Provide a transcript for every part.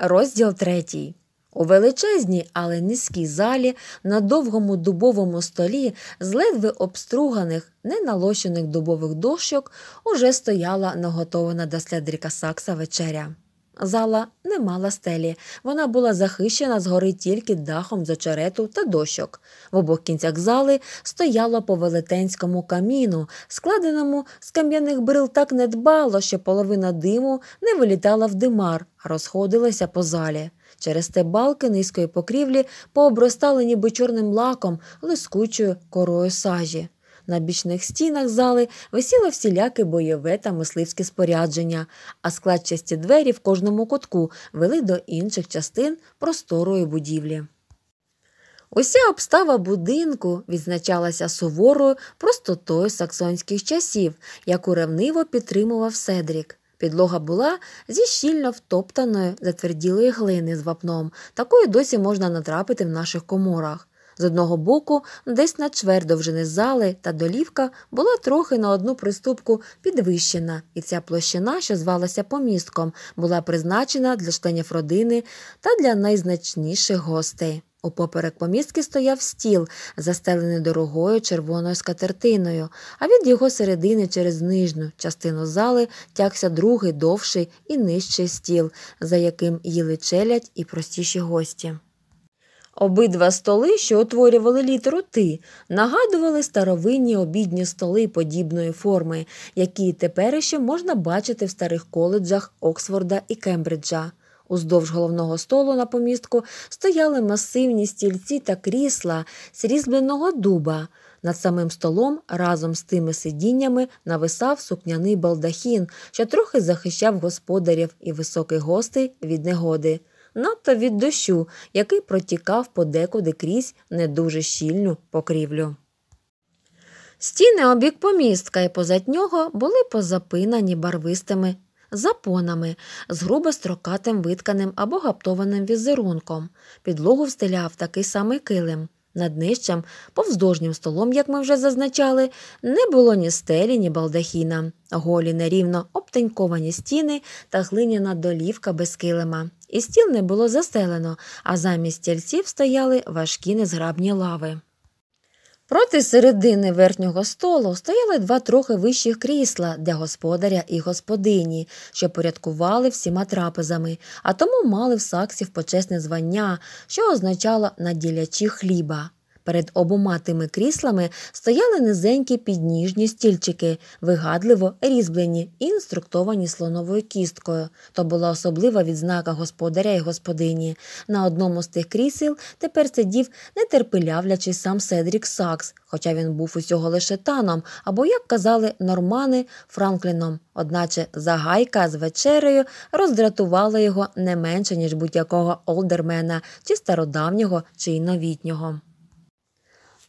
Розділ третій. У величезній, але низькій залі, на довгому дубовому столі, з ледве обструганих, неналощених дубових дощок, уже стояла наготована до слідріка сакса вечеря. Зала не мала стелі, вона була захищена згори тільки дахом з очерету та дощок. В обох кінцях зали стояло по велетенському каміну, складеному з кам'яних брил так недбало, що половина диму не вилітала в димар, а розходилася по залі. Через те балки низької покрівлі пообростали ніби чорним лаком, лискучою корою сажі. На бічних стінах зали висіло всіляке бойове та мисливське спорядження, а складчасті двері в кожному кутку вели до інших частин просторої будівлі. Уся обстава будинку відзначалася суворою простотою саксонських часів, яку ревниво підтримував Седрік. Підлога була зі щільно втоптаної затверділої глини з вапном, такої досі можна натрапити в наших коморах. З одного боку, десь на чверть довжини зали та долівка була трохи на одну приступку підвищена, і ця площина, що звалася помістком, була призначена для членів родини та для найзначніших гостей. Упоперек помістки стояв стіл, застелений дорогою червоною скатертиною, а від його середини через нижню частину зали тягся другий довший і нижчий стіл, за яким їли челядь і простіші гості. Обидва столи, що утворювали літеру Ти, нагадували старовинні обідні столи подібної форми, які тепер ще можна бачити в старих коледжах Оксфорда і Кембриджа. Уздовж головного столу на помістку стояли масивні стільці та крісла з різьбленого дуба. Над самим столом разом з тими сидіннями нависав сукняний балдахін, що трохи захищав господарів і високих гостей від негоди надто від дощу, який протікав подекуди крізь не дуже щільну покрівлю. Стіни обік помістка і позад нього були позапинані барвистими запонами з грубо строкатим витканим або гаптованим візерунком. Підлогу встиляв такий самий килим. Над нижчим, повздовжнім столом, як ми вже зазначали, не було ні стелі, ні балдахіна, голі нерівно обтеньковані стіни та глиняна долівка без килима. І стіл не було застелено, а замість стільців стояли важкі незграбні лави. Проти середини верхнього столу стояли два трохи вищих крісла для господаря і господині, що порядкували всіма трапезами, а тому мали в саксів почесне звання, що означало наділячі хліба. Перед обома тими кріслами стояли низенькі підніжні стільчики, вигадливо різблені і інструктовані слоновою кісткою. То була особлива відзнака господаря і господині. На одному з тих крісел тепер сидів нетерпелявлячий сам Седрік Сакс, хоча він був усього лише таном, або, як казали, нормани Франкліном. Одначе загайка з вечерею роздратувала його не менше, ніж будь-якого олдермена, чи стародавнього, чи й новітнього.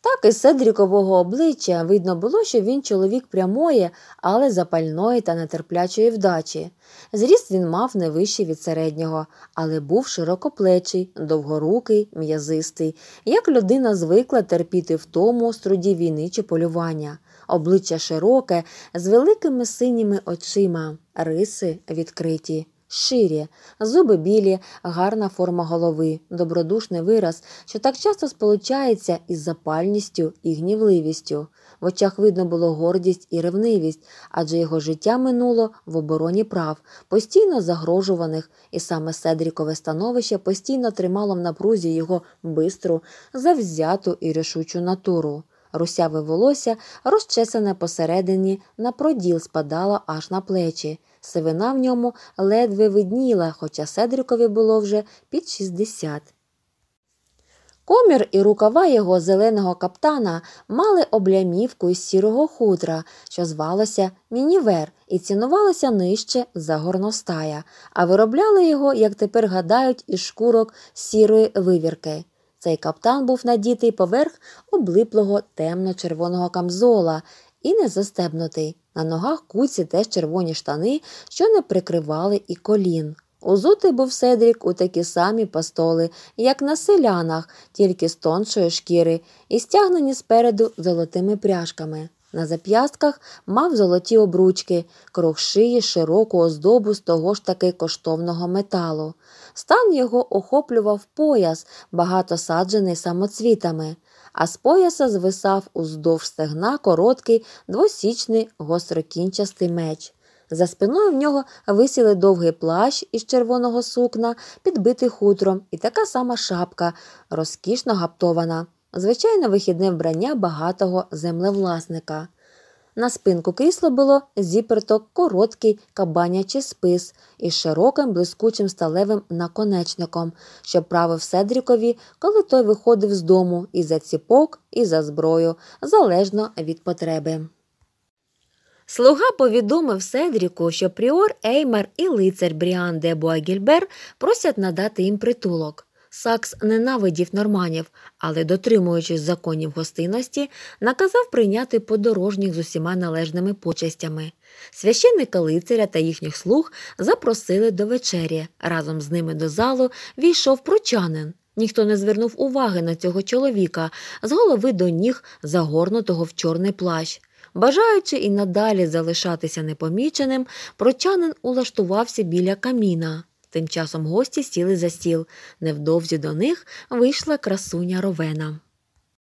Так із Седрікового обличчя видно було, що він чоловік прямої, але запальної та нетерплячої вдачі. Зріст він мав не вищий від середнього, але був широкоплечий, довгорукий, м'язистий, як людина звикла терпіти втому з труді війни чи полювання, обличчя широке, з великими синіми очима, риси відкриті ширі, зуби білі, гарна форма голови, добродушний вираз, що так часто сполучається із запальністю і гнівливістю. В очах видно було гордість і ревнивість, адже його життя минуло в обороні прав, постійно загрожуваних, і саме Седрікове становище постійно тримало в напрузі його бистру, завзяту і рішучу натуру русяве волосся, розчесане посередині, на проділ спадало аж на плечі. Сивина в ньому ледве видніла, хоча Седрікові було вже під 60. Комір і рукава його зеленого каптана мали облямівку із сірого хутра, що звалося мінівер, і цінувалося нижче за горностая, а виробляли його, як тепер гадають, із шкурок сірої вивірки. Цей каптан був надітий поверх облиплого темно-червоного камзола і не застебнутий. На ногах куці теж червоні штани, що не прикривали і колін. Узутий був Седрік у такі самі пастоли, як на селянах, тільки з тоншої шкіри, і стягнені спереду золотими пряжками. На зап'ястках мав золоті обручки, круг шиї, широку оздобу з того ж таки коштовного металу. Стан його охоплював пояс, багато саджений самоцвітами, а з пояса звисав уздовж стегна короткий двосічний гострокінчастий меч. За спиною в нього висіли довгий плащ із червоного сукна, підбитий хутром, і така сама шапка, розкішно гаптована звичайне вихідне вбрання багатого землевласника. На спинку крісла було зіперто короткий кабанячий спис із широким блискучим сталевим наконечником, що правив Седрікові, коли той виходив з дому і за ціпок, і за зброю, залежно від потреби. Слуга повідомив Седріку, що Пріор Еймер і лицар Бріан де Буагільбер просять надати їм притулок. Сакс ненавидів норманів, але, дотримуючись законів гостинності, наказав прийняти подорожніх з усіма належними почестями. Священника лицаря та їхніх слуг запросили до вечері. Разом з ними до залу війшов прочанин. Ніхто не звернув уваги на цього чоловіка з голови до ніг, загорнутого в чорний плащ. Бажаючи і надалі залишатися непоміченим, прочанин улаштувався біля каміна. Тим часом гості сіли за стіл. Невдовзі до них вийшла красуня Ровена.